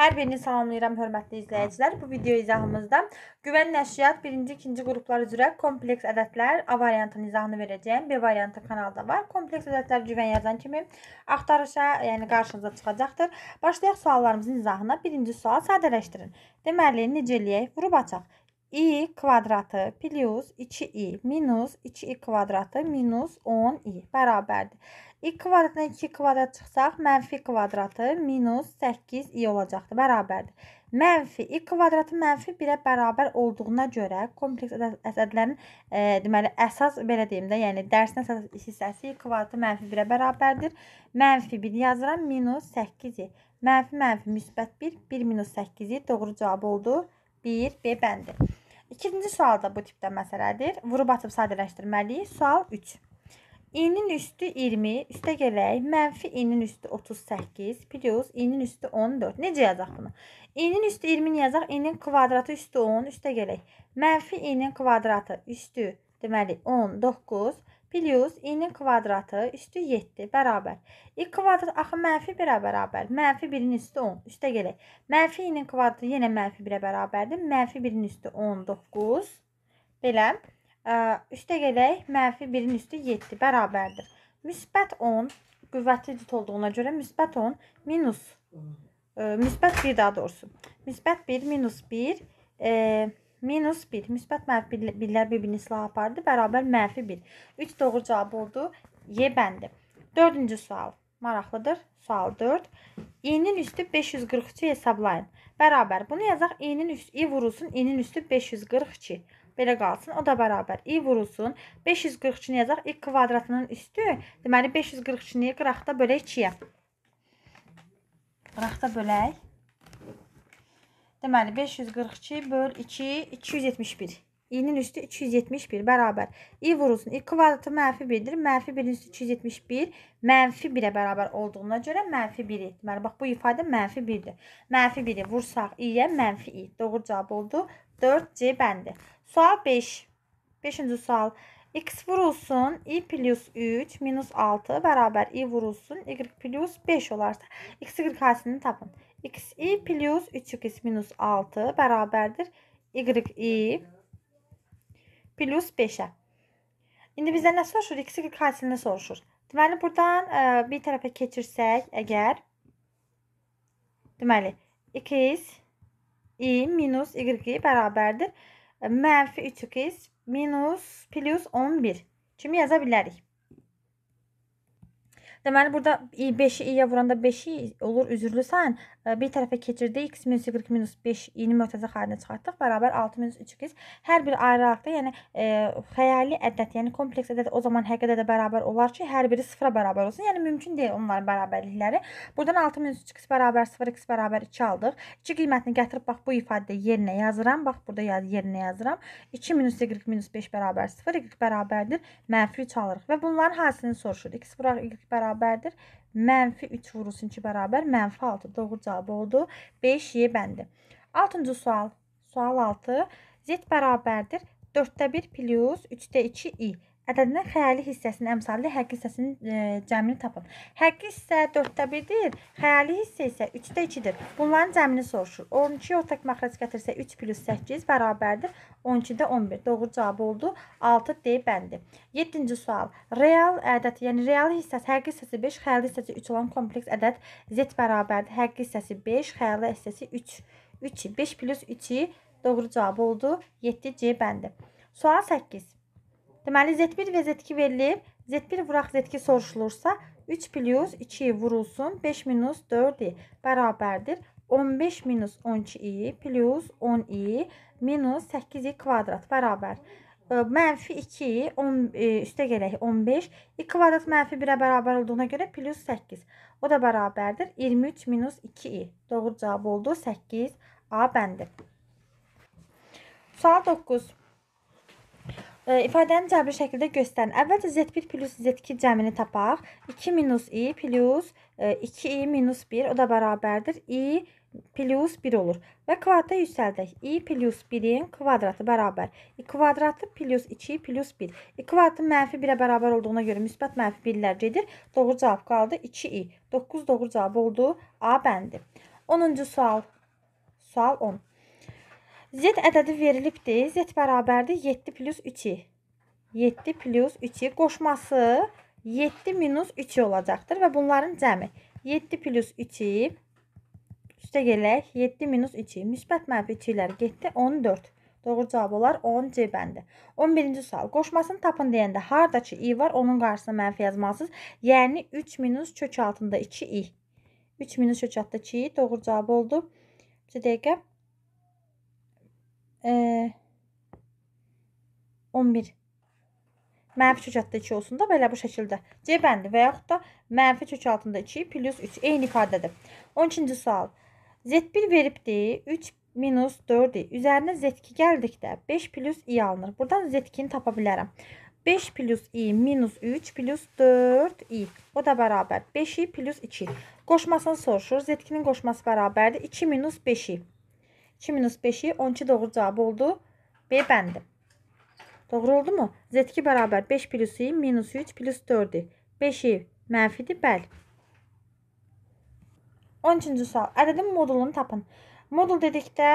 Hər birini salamlayıram, hörmətli hə. izləyicilər. Bu video izahımızda güvən nəşriyyat 1-ci, 2-ci qruplar üzrə kompleks ədədlər A variantının izahını verəcəyim. B variantı kanalda var. Kompleks ədədlər güvən yazan kimi axtarışa, yəni qarşınıza çıxacaqdır. Başlayaq suallarımızın izahına. Birinci sual sadələşdirin. Deməli, necə eləyək? Vurub açaq. i kvadratı plus 2i minus 2i kvadratı minus 10i bərabərdir. İlk kvadratdan 2 kvadrat çıxsaq, mənfi kvadratı minus 8 i olacaqdır, bərabərdir. Mənfi i kvadratı mənfi 1-ə bərabər olduğuna görə kompleks ədədlərin e, deməli əsas belə deyim də, yəni dərsin əsas hissəsi i kvadratı mənfi 1-ə bərabərdir. Mənfi 1 yazıram, minus 8-i. Mənfi mənfi müsbət 1, 1 minus 8-i. Doğru cavab oldu 1, B bəndi. İkinci sual da bu tipdə məsələdir. Vurub atıb sadələşdirməliyik. Sual 3. İ-nin üstü 20, üstə gələk, mənfi i-nin üstü 38, plus i-nin üstü 14. Necə yazacaq bunu? i-nin üstü 20-ni yazaq, i-nin kvadratı üstü 10, üstə gələk. Mənfi i-nin kvadratı üstü, deməli 19, plus i-nin kvadratı üstü 7, bərabər. i kvadrat, axı mənfi 1-ə bərabər, mənfi 1-in üstü 10, üstə gələk. Mənfi i-nin kvadratı yenə mənfi 1-ə bərabərdir, mənfi 1-in üstü 19, belə. Üstə gələk, mənfi 1-in üstü 7 bərabərdir. Müsbət 10 qüvvətli cüt olduğuna görə müsbət 10 minus e, müsbət 1 daha doğrusu. Müsbət 1 minus 1 e, minus 1. Müsbət mənfi 1-lər bir-birini silah apardı. Bərabər mənfi 1. 3 doğru cavab oldu. Y bəndi. Dördüncü sual. Maraqlıdır. Sual 4. İ'nin üstü 542 hesablayın. Bərabər. Bunu yazaq. İ'nin üstü, i vurulsun. İ'nin üstü 542 belə qalsın. O da bərabər i vurulsun. 543-ni yazaq. i kvadratının üstü, deməli 543-ni qıraqda bölək 2-yə. Qıraqda bölək. Deməli 542 böl 2 271. İ'nin üstü 271 bərabər. İ vurulsun. İ kvadratı mənfi 1-dir. Mənfi 1-in üstü 271 mənfi 1-ə bərabər olduğuna görə mənfi 1-i. Deməli, bax, bu ifadə mənfi 1-dir. Mənfi 1-i vursaq İ'yə mənfi İ. Doğru cavab oldu. 4C bəndi. Sual 5. 5. sual. X vurulsun i plus 3 minus 6 beraber i vurulsun y plus 5 olarsa x y həsini tapın. x i plus 3x minus 6 beraberdir y i plus 5'e. İndi bizdən nə soruşur? x y həsini soruşur. Deməli buradan ə, e, bir tərəfə keçirsək əgər deməli 2x i minus y beraberdir Mənfi 3x minus plus 11 kimi yaza bilərik. Deməli burada 5-i i-yə vuranda 5-i olur üzürlüsən. E, bir tərəfə keçirdik. x minus y minus 5 i-ni mötəzə xaricinə çıxartdıq. Bərabər 6 minus 3x. Hər bir ayrıqda, yəni e, xəyali ədəd, yəni kompleks ədəd o zaman həqiqətə də bərabər olar ki, hər biri 0-a bərabər olsun. Yəni mümkün deyil onların bərabərlikləri. Buradan 6 minus 3x bərabər 0x bərabər 2 aldıq. 2 qiymətini gətirib bax bu ifadədə yerinə yazıram. Bax burada yaz yerinə yazıram. 2 minus y minus 5 bərabər 0, y bərabərdir. Mənfi 3 alırıq və bunların hasilini soruşuruq. x bərabər bərabərdir? Mənfi 3 vurulsun 2 bərabər, mənfi 6. Doğru cavab oldu. 5-Y bəndi. 6-cı sual. Sual 6. Z bərabərdir. 4-də 1 plus 3-də 2 i ədədindən xəyali hissəsinin əmsalı həqiqi hissəsinin e, cəmini tapın. Həqiqi hissə 4də 1-dir, xəyali hissə isə 3də 2-dir. Bunların cəmini soruşur. 12 ortaq məxrəc gətirsə 3 + 8 bərabərdir 12-də 11. Doğru cavab oldu 6D bəndi. 7-ci sual. Real ədəd, yəni real hissəsi həqiqi hissəsi 5, xəyali hissəsi 3 olan kompleks ədəd z bərabərdir. Həqiqi hissəsi 5, xəyali hissəsi 3. 3 5 + 3-i doğru cavab oldu 7C bəndi. Sual 8. Deməli Z1 və Z2 verilib. Z1 vuraq Z2 soruşulursa 3 plus 2 vurulsun 5 minus 4i bərabərdir. 15 minus 12i plus 10i minus 8i kvadrat bərabər. Mənfi 2-i e, üstə gələk 15. i kvadrat mənfi 1-ə bərabər olduğuna görə plus 8. O da bərabərdir 23 minus 2i. Doğru cavab oldu 8 A bəndi. Sual 9 ifadəni cəbri şəkildə göstərin. Əvvəlcə z1 plus z2 cəmini tapaq. 2 minus i plus 2i e, minus 1 o da bərabərdir. i plus 1 olur. Və kvadrata yüksəldək. i plus 1-in kvadratı bərabər. i kvadratı plus 2 plus 1. i kvadratı mənfi 1-ə bərabər olduğuna görə müsbət mənfi 1-lər gedir. Doğru cavab qaldı 2i. 9 doğru cavab oldu. A bəndi. 10-cu sual. Sual 10. Z ədədi verilibdir. Z bərabərdir 7 plus 3-i. 7 plus 3-i qoşması 7 minus 3-i olacaqdır və bunların cəmi 7 plus 3-i üstə gələk 7 minus 3-i. Müsbət mənfi 2-lər getdi 14. Doğru cavab olar 10 C bəndi. 11-ci sual. Qoşmasını tapın deyəndə harda ki i var, onun qarşısına mənfi yazmalısınız. Yəni 3 minus kök altında 2 i. 3 minus kök altında 2 i. Doğru cavab oldu. Bir dəqiqə e, 11 mənfi kök altında 2 olsun da belə bu şəkildə. C bəndi və yaxud da mənfi kök altında 2 plus 3 eyni ifadədir. 12-ci sual. Z1 veribdir, 3 minus 4-dir. Üzərinə Z2 gəldikdə 5 plus i alınır. Buradan Z2-ni tapa bilərəm. 5 plus i minus 3 plus 4i. O da bərabər 5i plus 2. Qoşmasını soruşur. Z2-nin qoşması bərabərdir. 2 minus 5i. 2 minus 5-i 12 doğru cavabı oldu. B bəndi. Doğru oldu mu? Z2 bərabər 5 plus 2 minus 3 plus 4-i. 5-i mənfidir, bəli. 13-cü sual. Ədədin modulunu tapın. Modul dedikdə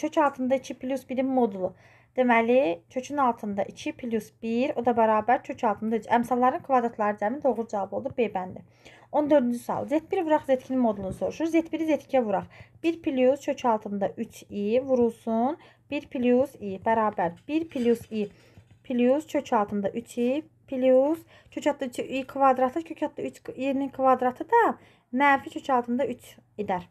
kök e, e, altında 2 plus 1-in modulu. Deməli, kökün altında 2 plus 1, o da bərabər kök altında 3. Əmsalların kvadratları cəmi doğru cavab oldu B bəndi. 14-cü sual. Z1 vuraq Z2-nin modulunu soruşur. Z1-i Z2-yə vuraq. 1 plus çök altında 3i vurulsun. 1 plus i bərabər 1 plus i plus çök altında 3i plus kök altında 3i kvadratı kök altında 3i-nin kvadratı da mənfi kök altında 3 edər.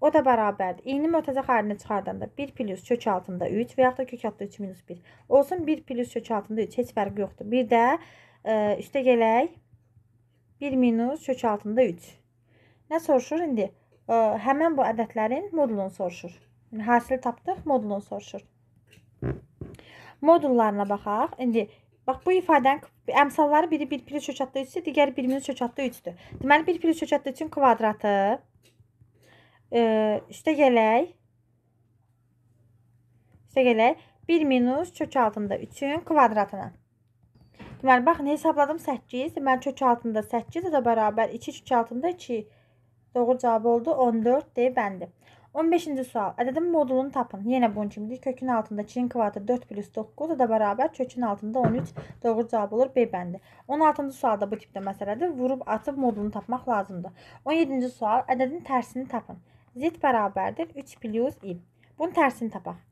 O da bərabərdir. İyinin mötəzə xərinə çıxardanda 1 plus kök altında 3 və yaxud da kök altında 3 minus 1 olsun. 1 plus kök altında 3 heç fərqi yoxdur. Bir də ə, e, üstə gələk 1 minus kök altında 3. Nə soruşur indi? Ə, həmən bu ədədlərin modulunu soruşur. Yəni hasili tapdıq, modulunu soruşur. Modullarına baxaq. İndi bax bu ifadənin əmsalları biri 1 pi kök altında 3-dür, digəri 1 minus kök altında 3-dür. Deməli 1 pi kök altında 3-ün kvadratı ə, üstə gələk. Üstə gələk 1 minus kök altında 3-ün kvadratına. Deməli, yəni, baxın, hesabladım 8. Deməli, kök altında 8 də bərabər 2 kök altında 2. Doğru cavab oldu 14 D bəndi. 15-ci sual. Ədədin modulunu tapın. Yenə bunun kimidir. Kökün altında 2-nin kvadratı 4 plus 9 da bərabər kökün altında 13 doğru cavab olur B bəndi. 16-cı sualda bu tipdə məsələdir. Vurub atıb modulunu tapmaq lazımdır. 17-ci sual. Ədədin tərsini tapın. Z bərabərdir 3 plus i. Bunun tərsini tapaq.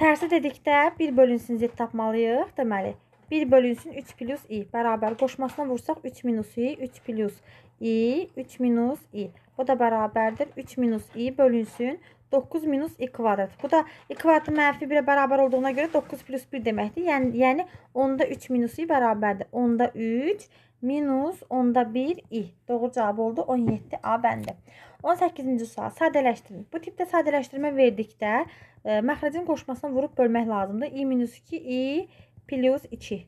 Tərsi dedikdə 1 bölünsün z tapmalıyıq. Deməli, 1 bölünsün 3 plus i. Bərabər qoşmasına vursaq 3 minus i, 3 plus i, 3 minus i. Bu da bərabərdir. 3 minus i bölünsün 9 minus i kvadrat. Bu da i kvadratın mənfi 1-ə bərabər olduğuna görə 9 plus 1 deməkdir. Yəni, yəni onda 3 minus i bərabərdir. Onda 3 minus 10'da 1 i. Doğru cavab oldu 17 A bəndi. 18-ci sual sadələşdirin. Bu tipdə sadələşdirmə verdikdə e, məxrəcin qoşmasına vurub bölmək lazımdır. i minus 2 i plus 2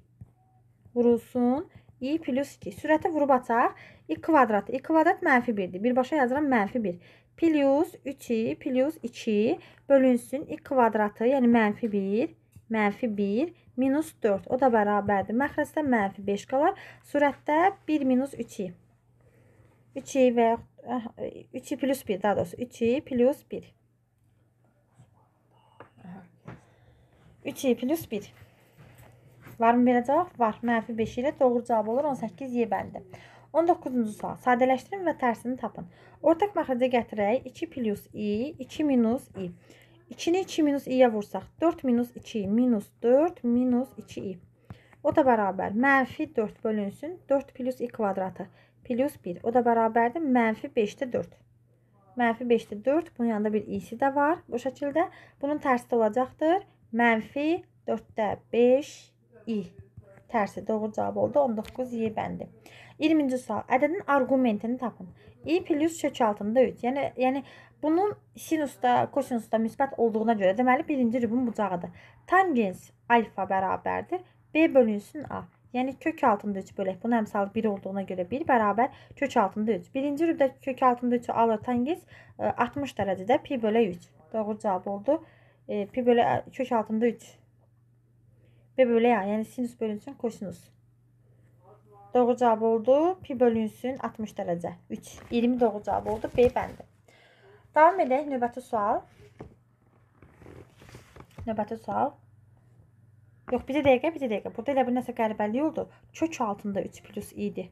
vurulsun. i plus 2. Sürəti vurub açaq. i kvadrat. i kvadrat mənfi 1-dir. Birbaşa yazıram mənfi 1. Plus 3i plus 2 bölünsün. i kvadratı yəni mənfi 1 mənfi 1 minus 4. O da bərabərdir. Məxrəcdə mənfi 5 qalar. Sürətdə 1 minus 3-i. 3-i və yaxud 3-i plus 1 daha doğrusu. 3-i plus 1. 3-i plus 1. Varmı belə cavab? Var. Mənfi 5 ilə doğru cavab olur. 18 Y bəndidir. 19-cu sual. Sadələşdirin və tərsini tapın. Ortaq məxrəcə gətirək. 2 plus i, 2 minus i. 2-ni 2 minus i-yə vursaq, 4 minus 2 minus 4 minus 2i. O da bərabər mənfi 4 bölünsün 4 plus i kvadratı plus 1. O da bərabərdir mənfi 5-də 4. Mənfi 5-də 4. Bunun yanında bir i-si də var bu şəkildə. Bunun tərsi də olacaqdır. Mənfi 4-də 5i. Tərsi doğru cavab oldu. 19y bəndi. 20-ci sual. Ədədin arqumentini tapın. i plus kök altında 3. Yəni, yəni Bunun sinusda, kosinusda müsbət olduğuna görə deməli birinci rübun bucağıdır. Tangens alfa bərabərdir. B bölünsün A. Yəni kök altında 3 bölək. Bunun əmsalı 1 olduğuna görə 1 bərabər kök altında 3. Birinci rübdə kök altında 3 alır tangens 60 e, dərəcədə pi bölək 3. Doğru cavab oldu. E, pi bölək e, kök altında 3. B bölək A. Yəni sinus bölünsün kosinus. Doğru cavab oldu. Pi bölünsün 60 dərəcə. 3. 20 doğru cavab oldu. B bəndi. Davam edək növbəti sual. Növbəti sual. Yox, bir dəqiqə, bir dəqiqə. Burada elə bir nəsə qəribəlik oldu. Kök altında 3 plus idi.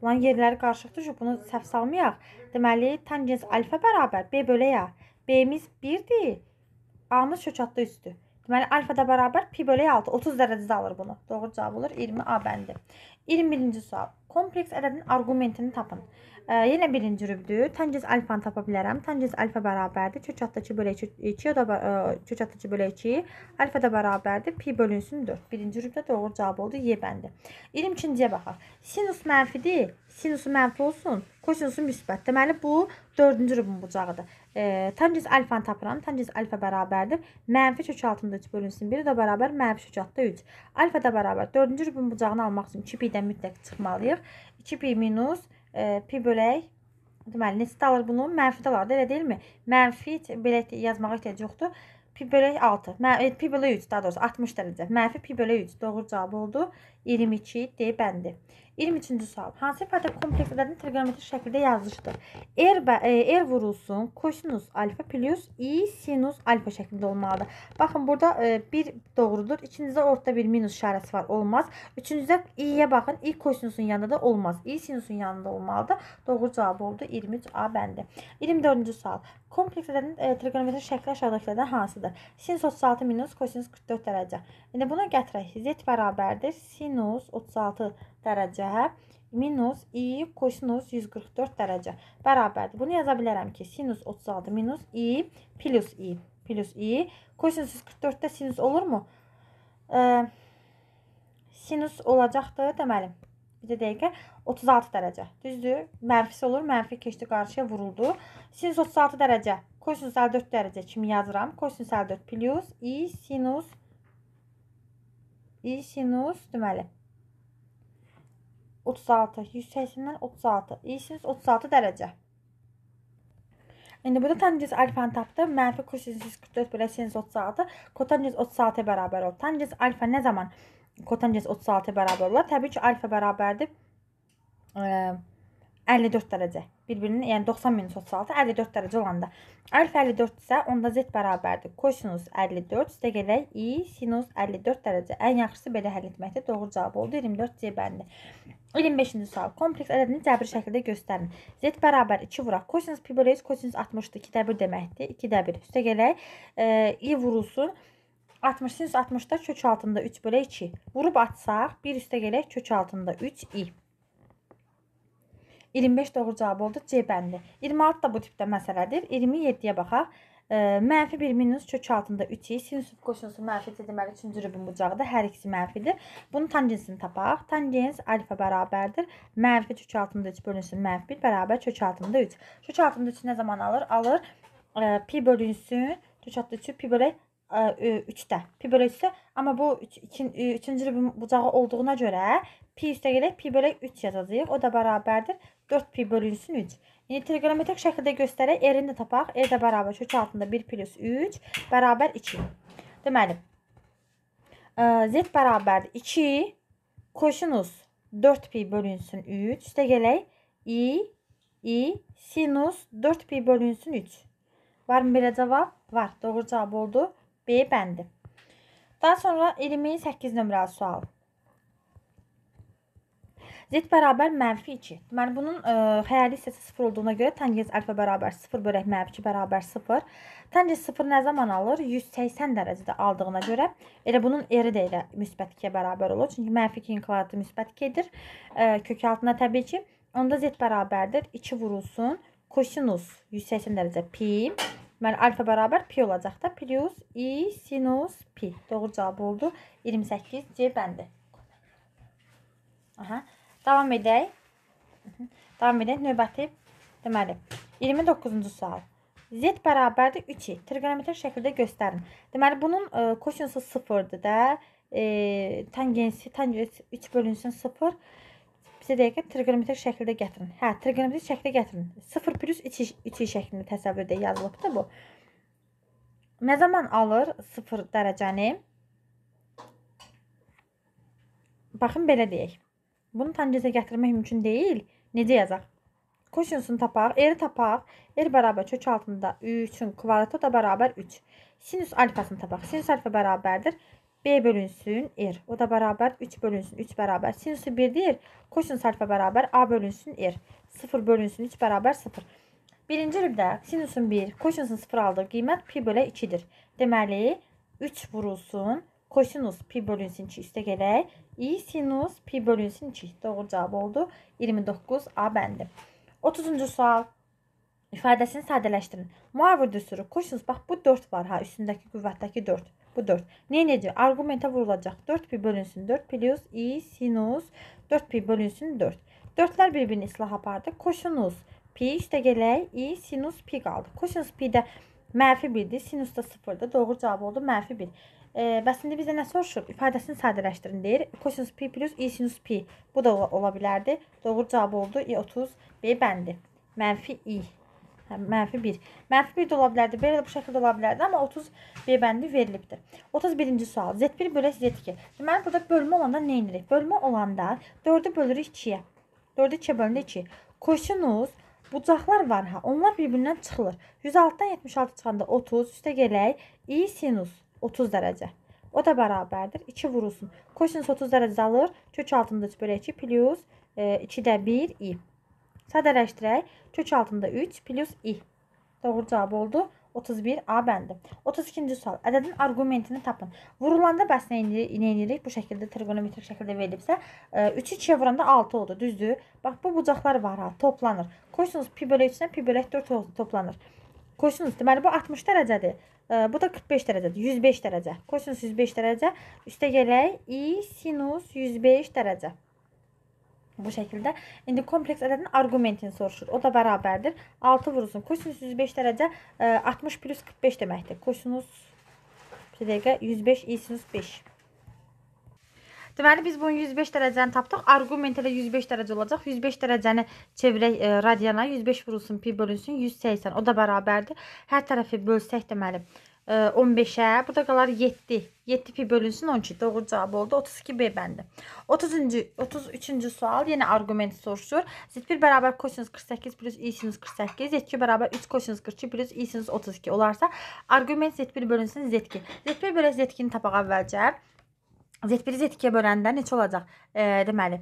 Bunların yerləri qarışıqdır ki, bunu səhv salmayaq. Deməli, tangens alfa bərabər B bölə ya. B-miz 1-dir. A-mız kök altında 3-dür. Deməli, alfa da bərabər pi bölə 6. 30 dərəcədə alır bunu. Doğru cavab olur 20 A bəndi. 21-ci sual. Kompleks ədədin arqumentini tapın. E, yenə birinci rübdür. Təngiz alfanı tapa bilərəm. Təngiz alfa bərabərdir. Kök atdıcı bölək 2, o e, da kök e, atdıcı bölək 2. Alfa da bərabərdir. Pi bölünsün 4. Birinci rübdə doğru cavab oldu. Y bəndi. 22-ciyə baxaq. Sinus mənfidir. Sinusu mənfi olsun. Kosinusu müsbət. Deməli, bu 4-cü rübün bucağıdır. E, tangens alfanı tapıram. Tangens alfa bərabərdir. Mənfi kök altında 3 bölünsün. 1 də bərabər mənfi kök altında 3. Alfa da bərabər. 4-cü rübün bucağını almaq üçün 2 pi-dən hissədən mütləq çıxmalıyıq. 2pi minus e, pi bölək deməli neçə alır bunu? Mənfidə alardı, elə deyilmi? Mənfi belə yazmağa ehtiyac yoxdur. Pi bölək 6. Mə, e, pi bölək 3 daha doğrusu 60 dərəcə. Mənfi pi bölək 3 doğru cavab oldu. 22 D bəndi. 23-cü sual. Hansı ifadə komplekslərin trigonometrik şəkildə yazılışıdır? R, er e, R er vurulsun kosinus alfa plus i sinus alfa şəklində olmalıdır. Baxın, burada e, bir doğrudur. İkincizdə ortada bir minus işarəsi var, olmaz. Üçüncüdə i-yə baxın. i kosinusun yanında da olmaz. i sinusun yanında olmalıdır. Doğru cavab oldu 23A bəndi. 24-cü sual. Komplekslərin e, trigonometrik şəkli aşağıdakilərdən hansıdır? Sinus 36 minus kosinus 44 dərəcə. İndi buna gətirək. Z bərabərdir sinus 36 dərəcə dərəcə minus i kosinus 144 dərəcə bərabərdir. Bunu yaza bilərəm ki, sinus 36 minus i plus i plus i. Kosinus 144-də sinus olurmu? E, sinus olacaqdır deməli. Bir də dəqiqə 36 dərəcə. Düzdür? Mənfisi olur, mənfi keçdi qarşıya vuruldu. Sinus 36 dərəcə, kosinus 54 dərəcə kimi yazıram. Kosinus 54 plus i sinus i sinus deməli 36. 180-dən 36. İyisiniz 36 dərəcə. İndi burada tangens alfanı tapdı. Mənfi kosinüs 44 böləsiniz 36. Kotangens 36-ya bərabər olur. Tangens alfa nə zaman kotangens 36-ya bərabər olur? Təbii ki, alfa bərabərdir. Ə, 54 dərəcə. Bir-birinin, yəni 90 minus 36 54 dərəcə olanda. Alfa 54 isə onda z bərabərdir. Kosinus 54 üstə gələk i sinus 54 dərəcə. Ən yaxşısı belə həll etməkdir. Doğru cavab oldu 24 C bəndi. 25-ci sual. Kompleks ədədini cəbri şəkildə göstərin. Z bərabər 2 vuraq. Kosinus pi bölü kosinus 60-dır. 2 də 1 deməkdir. 2 də 1 üstə gələk e, i vurulsun. 60 sinus 60-da kök altında 3 bölə 2. Vurub atsaq 1 üstə gələk kök altında 3 i. 25 doğru cavab oldu C bəndi. 26 da bu tipdə məsələdir. 27-yə baxaq. Mənfi 1 minus kök altında 3i. Sinüsün qoşunusu mənfidir. Deməli, üçüncü rübun bucağıdır. Hər ikisi mənfidir. Bunun tanjensini tapaq. Tanjens alfa bərabərdir. Mənfi kök altında 3 bölünsün. Mənfi 1 bərabər kök altında 3. Kök altında 3 nə zaman alır? Alır ə, pi bölünsün. Kök altında 3 pi bölə 3-də. Pi bölə 3-də. Amma bu 3-cü üç, rübun bucağı olduğuna görə Pi üstə gələk pi bölək 3 yazacağıq. O da bərabərdir 4 pi bölünsün 3. İndi yəni trigonometrik şəkildə göstərək. R-ini də tapaq. R e də bərabər kök altında 1 plus 3 bərabər 2. Deməli, e, Z bərabərdir 2 kosinus 4 pi bölünsün 3 üstə gələk i i sinus 4 pi bölünsün 3. Varmı belə cavab? Var. Doğru cavab oldu B bəndi. Daha sonra 28 nömrəli sual. Z bərabər mənfi 2. Deməli bunun ə, e, xəyali hissəsi 0 olduğuna görə tangent alfa bərabər 0 bölək mənfi 2 bərabər 0. Tangent 0 nə zaman alır? 180 dərəcədə aldığına görə elə bunun eri də elə müsbət 2-yə bərabər olur. Çünki mənfi 2-nin kvadratı müsbət 2-dir. E, Kök altına təbii ki, onda z bərabərdir 2 vurulsun kosinus 180 dərəcə pi. Deməli alfa bərabər pi olacaq da plus i sinus pi. Doğru cavab oldu. 28 C bəndi. Aha. Davam edək. Davam edək. Növbəti deməli 29-cu sual. Z bərabərdir 3-i. Trigonometrik şəkildə göstərin. Deməli bunun e, kosinüsü 0-dır da. E, tangensi tangens 3 bölünsün 0. Bizə deyək ki, trigonometrik şəkildə gətirin. Hə, trigonometrik şəkildə gətirin. 0 3-i 3-i şəklində təsəvvür edək yazılıbdır bu. Nə zaman alır 0 dərəcəni? Baxın belə deyək. Bunu tangetə gətirmək mümkün deyil. Necə yazaq? Kosinusunu tapaq, eri tapaq. Er bərabər kök altında 3-ün kvadratı da bərabər 3. Sinüs alfasını tapaq. Sinüs alfa bərabərdir. B bölünsün R. Er. O da bərabər 3 bölünsün 3 bərabər. Sinüsü 1-dir. Kosinüs alfa bərabər A bölünsün R. Er. 0 bölünsün 3 bərabər 0. Birinci rübdə sinüsün 1, kosinüsün 0 aldığı qiymət pi bölə 2-dir. Deməli, 3 vurulsun kosinüs pi bölünsün 2-üstə gələk. i sinus pi bölünsün 2. Doğru cavab oldu. 29 A bəndi. 30-cu sual. İfadəsini sadələşdirin. Muavir düsturu kosinüs bax bu 4 var ha üstündəki qüvvətdəki 4. Bu 4. Nə edəcək? Arqumentə vurulacaq. 4 pi bölünsün 4 plus i sinus 4 pi bölünsün 4. 4-lər bir-birini islah apardı. Kosinüs pi üstə gələk i sinus pi qaldı. Kosinüs pi də mənfi 1-dir, sinus da 0-dır. Doğru cavab oldu mənfi 1. E, bəs indi bizə nə soruşur? İfadəsini sadələşdirin deyir. Cosinus pi plus i sinus pi. Bu da ola bilərdi. Doğru cavab oldu. i 30 B bəndi. Mənfi i. Hə, mənfi 1. Mənfi 1 də ola bilərdi. Belə də bu şəkildə ola bilərdi. Amma 30 B bəndi verilibdir. 31-ci sual. Z1 bölək Z2. Deməli, burada bölmə olanda nə edirik? Bölmə olanda 4-ü bölürük 2-yə. 4-ü 2-yə bölündə 2. Kosinus bucaqlar var ha. Onlar bir-birindən çıxılır. 106-dan 76 çıxanda 30 üstə gələk i sinus 30 dərəcə. O da bərabərdir. 2 vurulsun. Kosinus 30 dərəcə alır. Kök altında 3 bölək 2 plus e, 2-də 1 i. Sadələşdirək. Kök altında 3 plus i. Doğru cavab oldu. 31 A bəndi. 32-ci sual. Ədədin arqumentini tapın. Vurulanda bəs nə edirik? Bu şəkildə trigonometrik şəkildə verilibsə, 3-ü e, 2-yə vuranda 6 oldu, düzdür? Bax, bu bucaqlar var ha, toplanır. Kosinus pi bölək 3-dən pi bölək 4 oldu, toplanır. Kosinus, deməli bu 60 dərəcədir. Bu da 45 dərəcədir. 105 dərəcə. Kosinus 105 dərəcə. Üstə gələk i sinus 105 dərəcə. Bu şəkildə. İndi kompleks ədədin arqumentini soruşur. O da bərabərdir. 6 vurulsun. Kosinus 105 dərəcə 60 e, plus 45 deməkdir. Kosinus bir dəqiqə 105 i sinus 5. Deməli biz bunun 105 dərəcəni tapdıq. Arqument elə 105 dərəcə olacaq. 105 dərəcəni çevirək e, radiana 105 vurulsun pi bölünsün 180. O da bərabərdir. Hər tərəfi bölsək deməli 15-ə, burada qalar 7. 7-pi bölünsün 12. Doğru cavab oldu. 32B bəndi. 30-cu 33-cü sual yenə arqument soruşur. Z1 bərabər kosinus 48 plus i sinus 48, Z2 bərabər 3 kosinus 42 plus i sinus 32 olarsa, arqument Z1 bölünsün Z2. Z1 bölə Z2-ni tapaq əvvəlcə. Z1-i Z2-yə böləndə neçə olacaq? E, deməli,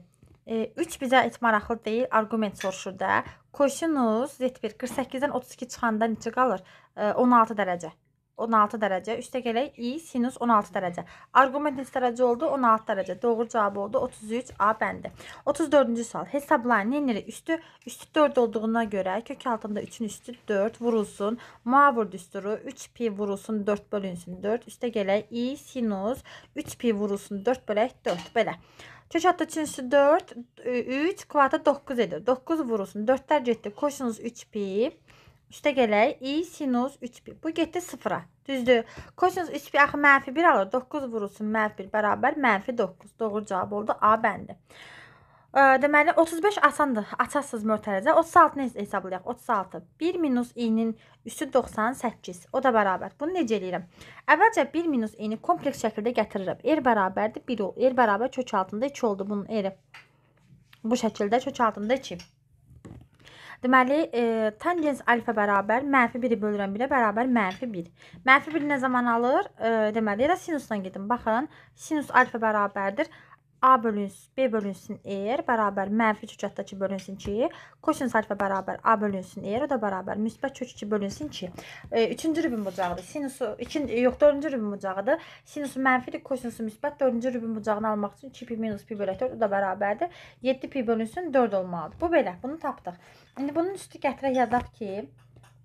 3 bizə et maraqlı deyil, arqument soruşur da. Kosinus Z1 48-dən 32 çıxanda neçə qalır? E, 16 dərəcə. 16 derece. Üste gelen i sinüs 16 derece. Argomedis derece oldu 16 derece. Doğru cevabı oldu 33 A bende. 34. sual. Hesaplayın nenleri üstü üstü 4 olduğuna göre kök altında 3'ün üstü 4 vurulsun. Muavur düsturu 3 pi vurulsun 4 bölünsün 4. Üste gelen i sinüs 3 pi vurulsun 4 bölü 4 Böyle. Kök altı 3'ün üstü 4 3 kvadrat 9 edir. 9 vurulsun 4'lər getdi. Koşunuz 3 pi. Üstə gələk i sinus 3pi. Bu getdi 0-a. Düzdür. Kosinus 3pi axı mənfi 1 alır. 9 vurulsun mənfi 1 bərabər mənfi 9. Doğru cavab oldu A bəndi. Deməli 35 asandır. Açasız mötərizə. 36-nı hesablayaq. 36. 1 minus i-nin üstü 98. O da bərabər. Bunu necə eləyirəm? Əvvəlcə 1 minus i-ni kompleks şəkildə gətirirəm. R bərabərdir 1 ol. R bərabər kök altında 2 oldu bunun R-i. Bu şəkildə kök altında 2. Deməli, e, tangens alfa bərabər mənfi 1-i bölürəm 1-ə bərabər mənfi 1. Mənfi 1 nə zaman alır? E, deməli, elə sinusdan gedin. Baxın, sinus alfa bərabərdir. A bölünsün, B bölünsün R bərabər mənfi kökətdə 2 bölünsün 2. Kosinus alfa bərabər A bölünsün R, o da bərabər müsbət kök 2 bölünsün 2. 3-cü e, rübun bucağıdır. Sinusu 2 yox, 4-cü rübun bucağıdır. Sinusu mənfidir, kosinusu müsbət. 4-cü rübun bucağını almaq üçün 2pi minus pi bölü 4 o da bərabərdir. 7pi bölünsün 4 olmalıdır. Bu belə, bunu tapdıq. İndi bunun üstü gətirək yazaq ki,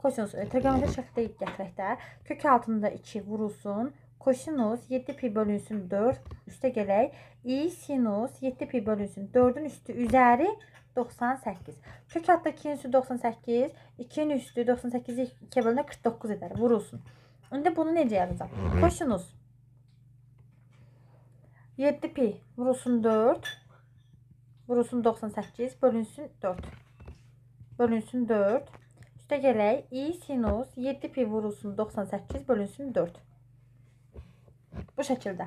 kosinus e, trigonometrik şəkldə gətirək də kök altında 2 vurulsun kosinüs 7 pi bölünsün 4 üste gelək. i sinus 7 pi bölünsün 4'ün üstü üzeri 98. Kök hattı 2'nin üstü 98. 2'nin üstü 98'i 2 bölüne 49 eder. Vurulsun. Şimdi bunu ne yazacağım? Kosinüs 7 pi vurulsun 4 vurulsun 98 bölünsün 4 bölünsün 4 üstə gələk i sinus 7 pi vurulsun 98 bölünsün 4 Bu şəkildə.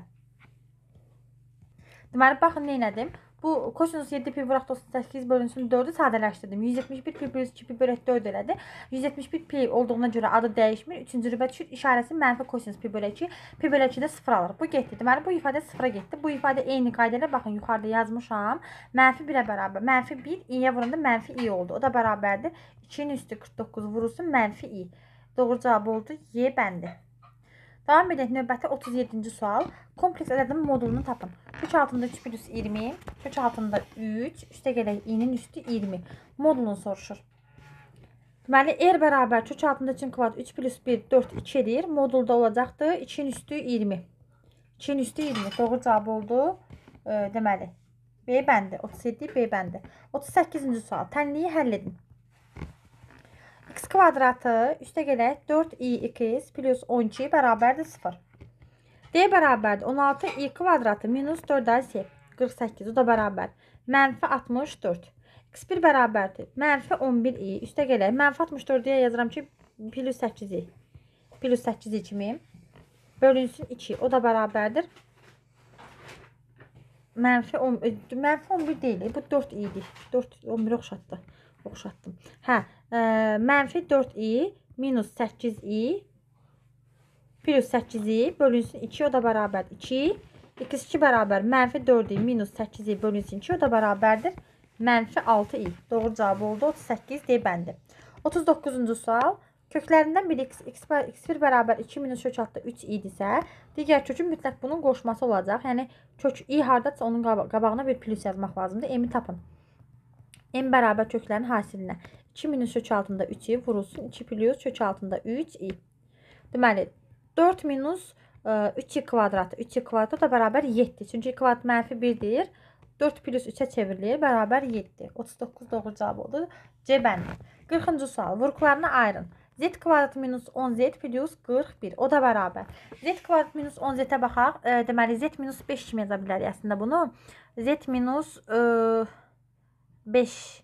Deməli, baxın, nə elədim? Bu kosinus 7 pi vuraq 98 bölünsün 4-ü sadələşdirdim. 171 pi bölünsün 2 pi bölək 4 elədi. 171 pi olduğuna görə adı dəyişmir. Üçüncü rübə düşür. İşarəsi mənfi kosinus pi bölək 2. Pi bölək 2-də 0 alır. Bu getdi. Deməli, bu ifadə 0-a getdi. Bu ifadə eyni qayda ilə, baxın, yuxarıda yazmışam. Mənfi 1-ə bərabər. Mənfi 1, i-yə vuranda mənfi i oldu. O da bərabərdir. 2-nin üstü 49 vurulsun, mənfi i. Doğru cavab oldu. Y bəndi. Davam edək növbəti 37-ci sual. Kompleks ədədin modulunu tapın. 3 altında 3 plus 20, 3 altında 3, üstə gələk i-nin üstü 20. Modulunu soruşur. Deməli, r bərabər 3 altında 3-ün kvadrat 3 plus 1, 4, 2-dir. Modulda olacaqdır 2-nin üstü 20. 2-nin üstü 20. Doğru cavab oldu. Deməli, B bəndi. 37, B bəndi. 38-ci sual. Tənliyi həll edin x kvadratı üstə gələk 4i2 plus 12 bərabərdir 0. D bərabərdir 16i kvadratı minus 4i 48 o da bərabər. Mənfi 64. x1 bərabərdir. Mənfi 11i üstə gələk. Mənfi 64-yə yazıram ki plus 8i. Plus 8i kimi. Bölünsün 2 o da bərabərdir. Mənfi 11, e, mənfi 11 deyil. Bu 4 idi. 4 11 oxşatdı oxşatdım. Hə, ə, e, mənfi 4i minus 8i plus 8i bölünsün 2 o da bərabərdir. 2 x2 bərabər mənfi 4i minus 8i bölünsün 2 o da bərabərdir. Mənfi 6i. Doğru cavab oldu. 38 D bəndi. 39-cu sual. Köklərindən biri x, x, x1 bərabər 2 minus kök altda 3 idisə, digər kökün mütləq bunun qoşması olacaq. Yəni, kök i haradadırsa onun qabağına bir plus yazmaq lazımdır. M-i tapın. En beraber köklerin hasilinə. 2 minus 3 altında 2 vurulsun. 2 plus 3 altında 3i. Deməli 4 minus 3i e, kvadratı. 3i kvadratı da bərabər 7. Çünki kvadrat mənfi 1-dir. 4 plus 3-ə çevrilir. Bərabər 7. 39 doğru cavab oldu. C bəndi. 40-cı sual. Vurğularını ayırın. Z kvadrat minus 10Z plus 41. O da bərabər. Z kvadrat minus 10Z-ə baxaq. E, deməli, Z minus 5 kimi yaza bilərik əslində bunu. Z minus... E, 5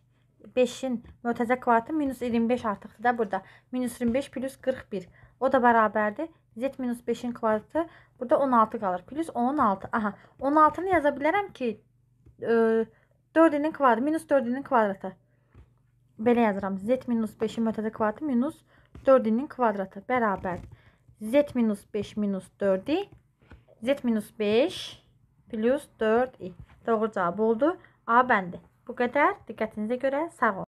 5-in mötəzə kvadratı minus 25 artıqdır da burada. Minus 25 plus 41. O da bərabərdir. Z minus 5-in kvadratı burada 16 qalır. Plus 16. Aha. 16-nı yaza bilərəm ki, e, 4-inin kvadratı, minus 4-inin kvadratı. Belə yazıram. Z minus 5-in mötəzə kvadratı minus 4-inin kvadratı bərabər. Z minus 5 minus 4-i. Z minus 5 plus 4-i. Doğru cavab oldu. A bəndi. Bu qədər. Diqqətinizə görə sağ olun.